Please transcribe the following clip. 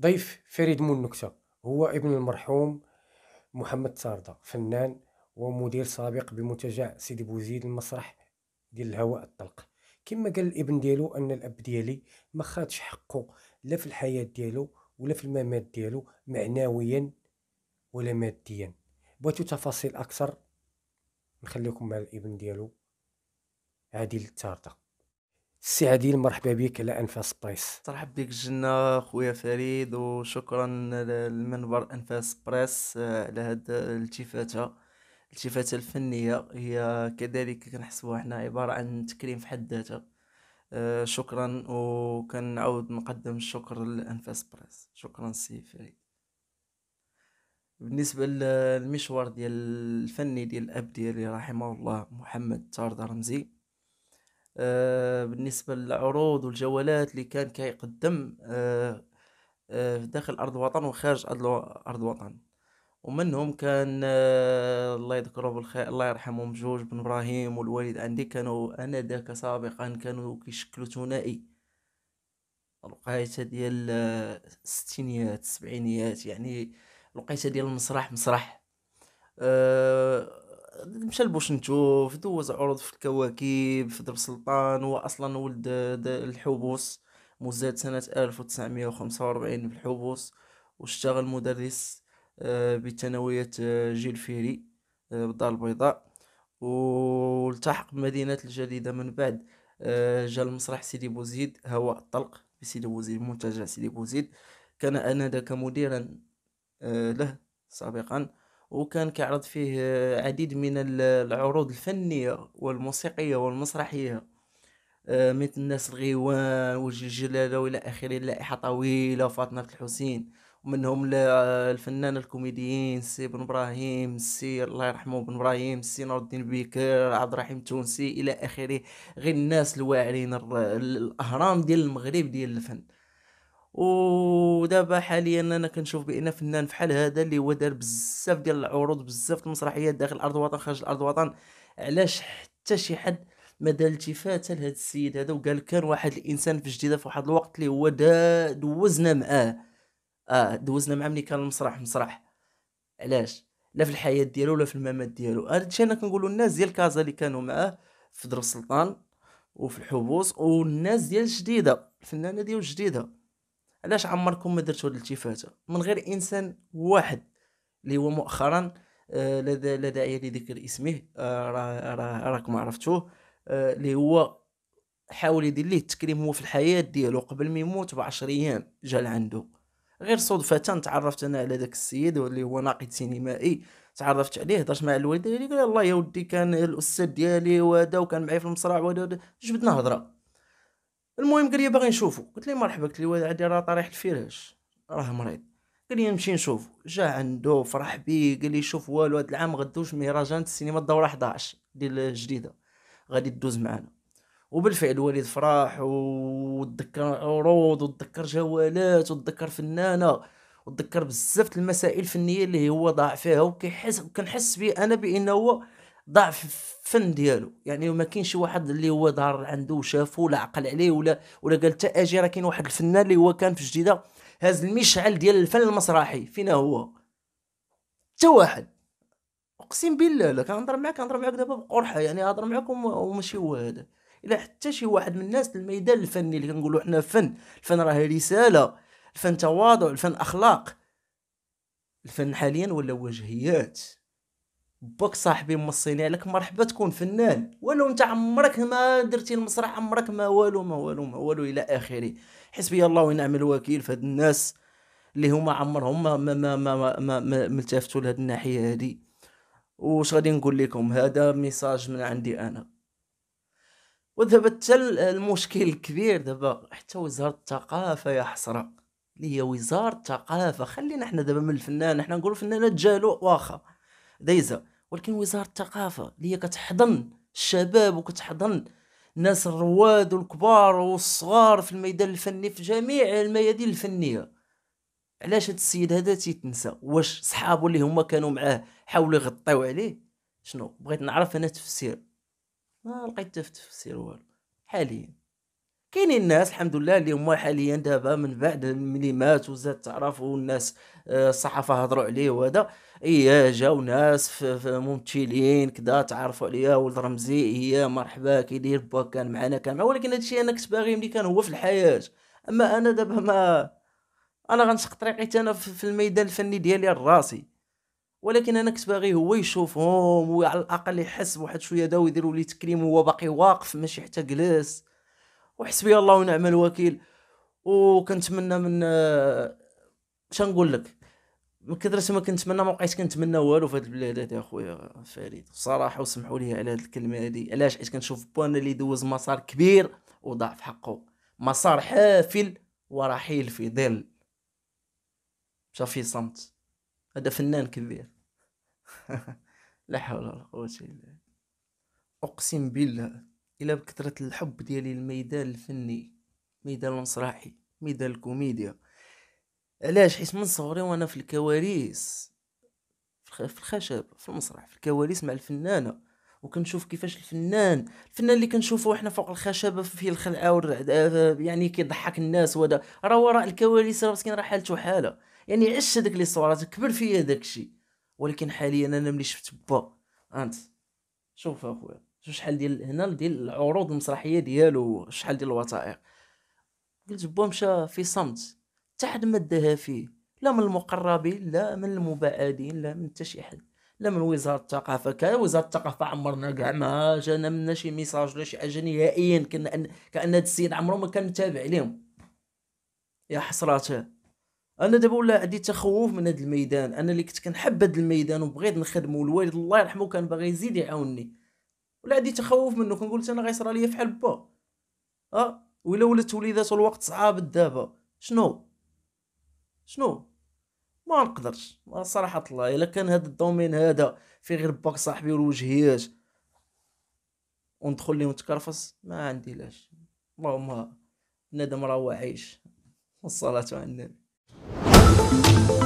ضيف فريد مول نكتة هو ابن المرحوم محمد ساردة فنان ومدير سابق بمنتجع سيدي بوزيد المسرح ديال الهواء الطلق كما قال الابن ديالو ان الاب ديالي ما خادش حقه لا في الحياه ديالو ولا في الممات ديالو معنويا ولا ماديا بغيتو تفاصيل اكثر نخليكم مع الابن ديالو عادل التارده سي عديل مرحبا بك على انفاس بريس ترحب بك الجنه خويا فريد وشكرا لمنبر انفاس بريس آه، على هذه الالتفاته الالتفاته الفنيه هي كذلك كنحسبوها حنا عباره عن تكريم في حد ذاته آه، شكرا وكنعاود نقدم الشكر لانفاس بريس شكرا سي فريد بالنسبه للمشوار ديال الفني ديال الاب ديالي رحمه الله محمد طارد رمزي آه، بالنسبه للعروض والجولات اللي كان كيقدم آه، آه، داخل ارض الوطن وخارج ارض الوطن ومنهم كان الله يذكره بالخير الله يرحمهم جوج بن ابراهيم والوالد عندي كانوا انا ذاك سابقا كانوا كيشكلوا ثنائي الوقيته ديال الستينيات السبعينيات يعني الوقيته ديال المسرح مسرح أه مشى لبوشنتوف دوز عروض في الكواكب في درب سلطان هو اصلا ولد الحبوس مزاد سنة 1945 في الحبوس واشتغل مدرس آه، بثانوية آه، جيل فيري آه، بالدار البيضاء والتحق بمدينة الجديدة من بعد جا لمسرح سيدي بوزيد هواء الطلق بسيدي بوزيد منتجع سيدي بوزيد كان آنذاك مديرا له سابقا وكان كيعرض فيه عديد من العروض الفنية والموسيقية والمسرحية آه، مثل الناس الغيوان وجه الجلالة وإلى آخره لائحة طويلة فاطمة الحسين ومنهم الفنان الكوميديين سي بن ابراهيم سي الله يرحمه بن ابراهيم سي نور الدين بيكر عبد الرحيم التونسي الى اخره غير الناس الواعرين الاهرام ديال المغرب ديال الفن ودابا حاليا انا كنشوف بان فنان فحال هذا اللي هو دار بزاف ديال العروض بزاف المسرحيات داخل ارض الوطن خارج ارض الوطن علاش حتى شي حد ما دار التفاته لهذا السيد هذا وقال كان واحد الانسان في جديده في واحد الوقت اللي هو دوزنا معاه اه دوزنا معاه ملي كان المسرح مسرح علاش لا في الحياه ديالو ولا في الممات ديالو هادشي انا كنقولوا الناس ديال كازا اللي كانوا معاه في درب السلطان وفي الحبوس والناس ديال جديده الفنانه ديال جديده علاش عمركم ما درتوا هذه الالتفاته من غير انسان واحد اللي هو مؤخرا آه لا داعي لذكر اسمه آه راكم عرفتوه آه، اللي آه هو حاول يدير ليه التكريم هو في الحياه ديالو قبل ما يموت بعشر ايام جا لعندو غير صدفه تعرفت انا على داك السيد اللي هو ناقد سينمائي تعرفت عليه هضرت مع الوالدة قال لي الله يا ودي كان الاستاذ ديالي وهذا وكان معايا في المصرع وهذا جبدنا هضره المهم قال لي باغي نشوفو قلت لي مرحبا قلت لي عندي راه طريح الفراش راه مريض قال لي نمشي نشوفو جا عندو فرح بيه قال لي شوف والو هاد العام غدوش مهرجان السينما الدوره 11 ديال الجديده غادي تدوز معانا وبالفعل وليد فرح وتذكر عروض وتذكر جوالات وتذكر فنانه وتذكر بزاف المسائل الفنيه اللي هو ضاع فيها وكيحس وكنحس بيه انا بانه هو ضعف في الفن ديالو يعني ما كاينش واحد اللي هو ظهر عنده وشافه ولا عقل عليه ولا ولا قال حتى اجي راه كاين واحد الفنان اللي هو كان في جديده هاز المشعل ديال الفن المسرحي فينا هو حتى واحد اقسم بالله لا كنهضر معاك كنهضر معاك دابا بقرحه يعني هضر معاكم وماشي هو هذا الا حتى شي واحد من الناس الميدان الفني اللي كنقولوا حنا فن الفن راه رساله الفن تواضع الفن اخلاق الفن حاليا ولا وجهيات باك صاحبي مصيني عليك مرحبا تكون فنان ولو انت عمرك ما درتي المسرح عمرك ما والو ما والو ما والو الى اخره حسبي الله ونعم الوكيل فهاد الناس اللي هما عمرهم ما ما ما ما, ما, ما ملتفتوا لهاد الناحيه هادي واش غادي نقول لكم هذا ميساج من عندي انا ودابا حتى المشكل الكبير دابا حتى وزاره الثقافه يا حسره اللي هي وزاره الثقافه خلينا حنا دابا من الفنان حنا نقولوا فنانات جالو واخا دايزه ولكن وزاره الثقافه اللي هي كتحضن الشباب وكتحضن الناس الرواد والكبار والصغار في الميدان الفني في جميع الميادين الفنيه علاش هاد السيد هذا تيتنسى واش صحابو اللي هما كانوا معاه حاولوا يغطيو عليه شنو بغيت نعرف انا تفسير ما لقيت حتى تفسير والو حاليا كاينين الناس الحمد لله اللي هما حاليا دابا من بعد ملي مات وزاد تعرفوا الناس آه، الصحافه هضروا عليه وهذا اي جاو ناس ممثلين كدا تعرفوا عليا ولد رمزي هي مرحبا كيدير با كان معنا كان ولكن ولكن الشيء انا كنت باغي ملي كان هو في الحياه اما انا دابا ما انا غنسق طريقي انا في الميدان الفني ديالي راسي ولكن انا كنت باغي هو يشوفهم وعلى الاقل يحس بواحد شويه داو يديروا لي تكريم وهو باقي واقف ماشي حتى جلس وحسبي الله ونعم الوكيل وكنتمنى من نقول لك من كثر ما كنتمنى ما بقيت كنتمنى والو في هاد البلاد هادي اخويا فريد الصراحه وسمحوا لي على هاد الكلمه هادي علاش حيت كنشوف بوانا اللي دوز مسار كبير وضاع في حقه مسار حافل ورحيل في ظل مشى في صمت هذا فنان كبير لا حول ولا قوه الا بالله اقسم بالله الى بكثرة الحب ديالي للميدان الفني ميدان المسرحي ميدان الكوميديا علاش حيت من صغري وانا في الكواليس في الخشب في المسرح في الكواليس مع الفنانه وكنشوف كيفاش الفنان الفنان اللي كنشوفه حنا فوق الخشبه في الخلعه والرعد يعني كيضحك الناس وهذا راه وراء الكواليس راه مسكين راه حالته حاله يعني عش هذاك لي صورات كبر فيا داكشي ولكن حاليا انا ملي شفت با انت شوف اخويا شحال ديال هنا ديال العروض المسرحيه ديالو شحال ديال الوثائق قلت بو مشى في صمت حتى حد ما داها فيه لا من المقربين لا من المبعدين لا من حتى شي حد لا من وزاره الثقافه كان وزاره الثقافه عمرنا كاع ما جانا منا شي ميساج ولا شي حاجه نهائيا كان كان هذا السيد عمره ما كان متابع ليهم يا حسراته انا دابا ولا عندي تخوف من هذا الميدان انا اللي كنت كنحب هذا الميدان وبغيت نخدمه الوالد الله يرحمه كان باغي يزيد يعاونني ولا عندي تخوف منه كنقول انا غيصرى ليا فحال با اه ولا ولات وليداتو الوقت صعاب دابا شنو شنو ما نقدرش ما صراحة الله الا كان هذا الدومين هذا في غير باك صاحبي والوجهيات وندخل ليه تكرفص ما عندي لاش اللهم بنادم راه عايش والصلاة على النبي